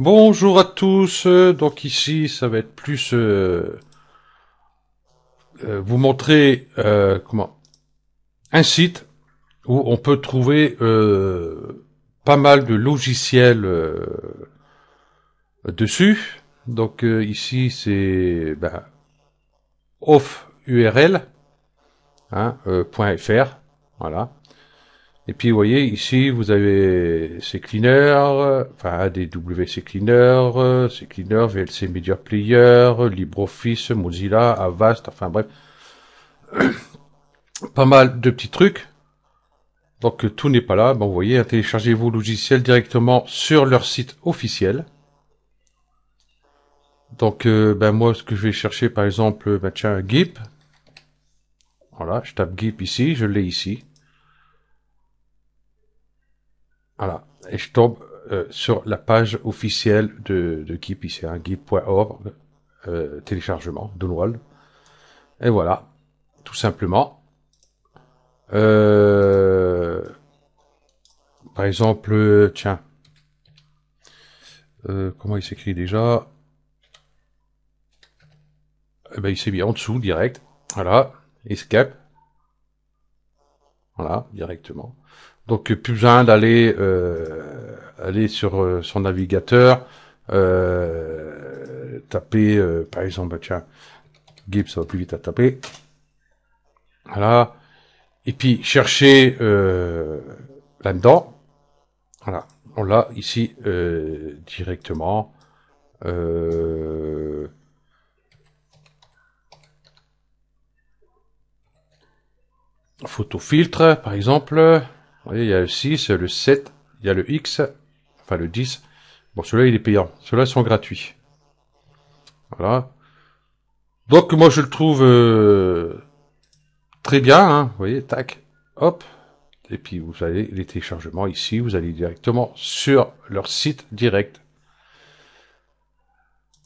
Bonjour à tous, donc ici ça va être plus euh, euh, vous montrer euh, comment un site où on peut trouver pas mal de logiciels dessus. Donc ici c'est ben, offurl.fr, hein, voilà. Et puis, vous voyez, ici, vous avez ces cleaners, enfin, WC cleaners, ces cleaners, VLC Media Player, LibreOffice, Mozilla, Avast, enfin, bref. pas mal de petits trucs. Donc, tout n'est pas là. Bon, vous voyez, téléchargez vos logiciels directement sur leur site officiel. Donc, euh, ben, moi, ce que je vais chercher, par exemple, ben, tiens, GIP. Voilà, je tape GIP ici, je l'ai ici. Voilà. Et je tombe euh, sur la page officielle de, de Gip ici, hein, gip.org, euh, téléchargement, download. Et voilà, tout simplement. Euh, par exemple, tiens, euh, comment il s'écrit déjà eh ben, Il s'est mis en dessous direct. Voilà, escape voilà, directement. Donc euh, plus besoin d'aller euh, aller sur euh, son navigateur, taper par exemple bah, tiens, Gip ça va plus vite à taper. Voilà. Et puis chercher là-dedans. Voilà, on l'a ici directement. photo filtre, par exemple. Vous voyez, il y a le 6, le 7, il y a le X, enfin le 10. Bon, celui-là, il est payant. Ceux-là sont gratuits. Voilà. Donc, moi, je le trouve euh, très bien. Hein. Vous voyez, tac, hop. Et puis, vous avez les téléchargements ici. Vous allez directement sur leur site direct.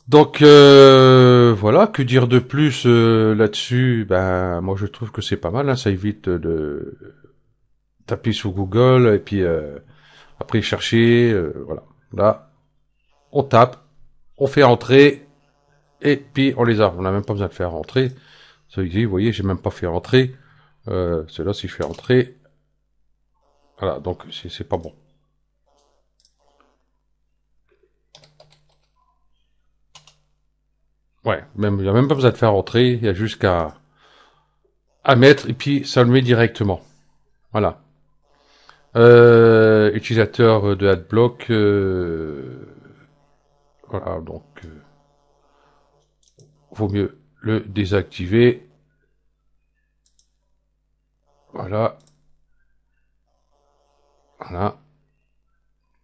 Donc euh, voilà, que dire de plus euh, là-dessus Ben moi je trouve que c'est pas mal, hein. ça évite de taper sur Google et puis euh, après chercher, voilà. Là, on tape, on fait entrer et puis on les a. On n'a même pas besoin de faire entrer. celui vous voyez, j'ai même pas fait entrer. Euh, Celui-là, si je fais entrer, voilà, donc c'est pas bon. Ouais, même, il n'y a même pas besoin de faire entrer, il y a juste à mettre et puis ça le met directement. Voilà. Euh, utilisateur de AdBlock, euh, voilà, donc euh, vaut mieux le désactiver. Voilà. Voilà.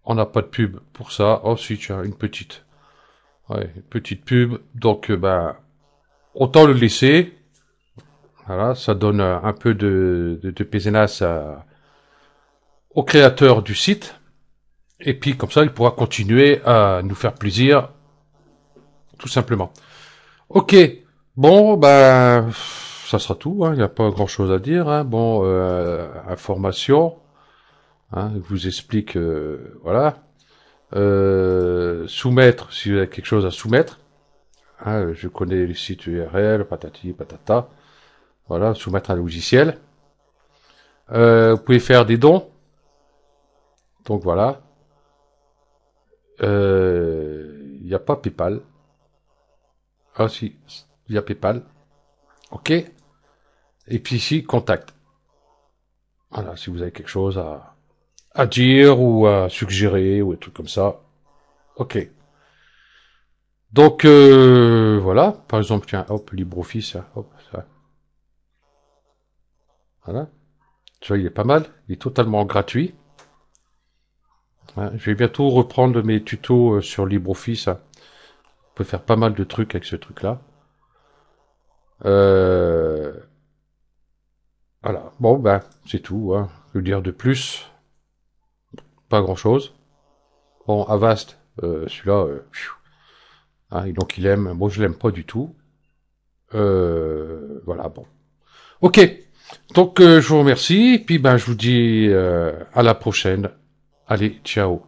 On n'a pas de pub pour ça. Oh si, as une petite petite pub. Donc, bah, autant le laisser. Voilà, ça donne euh, un peu de, de, au créateur du site. Et puis, comme ça, il pourra continuer à nous faire plaisir. Tout simplement. Ok. Bon, ben, ça sera tout. Hein. Il n'y a pas grand chose à dire. Hein. Bon, euh, information. je hein, vous explique, euh, voilà. Euh, soumettre, si vous avez quelque chose à soumettre, hein, je connais le site URL, patati, patata, voilà, soumettre un logiciel. Euh, vous pouvez faire des dons. Donc voilà. Euh, il n'y a pas PayPal. Ah si, il y a PayPal. OK. Et puis ici, contact. Voilà, si vous avez quelque chose à, à dire ou à suggérer ou des trucs comme ça, Ok. Donc euh, voilà, par exemple, tiens, hop, LibreOffice, hein, Voilà. Tu vois, il est pas mal, il est totalement gratuit. Hein, je vais bientôt reprendre mes tutos euh, sur LibreOffice. Hein. On peut faire pas mal de trucs avec ce truc-là. Euh, voilà. Bon, ben, c'est tout. Hein. veux dire de plus Pas grand-chose. Bon, Avast, euh, celui-là, euh, hein, donc il aime. Moi, je l'aime pas du tout. Euh, voilà, bon. Ok. Donc, je vous remercie. Puis, ben, je vous dis à la prochaine. Allez, ciao.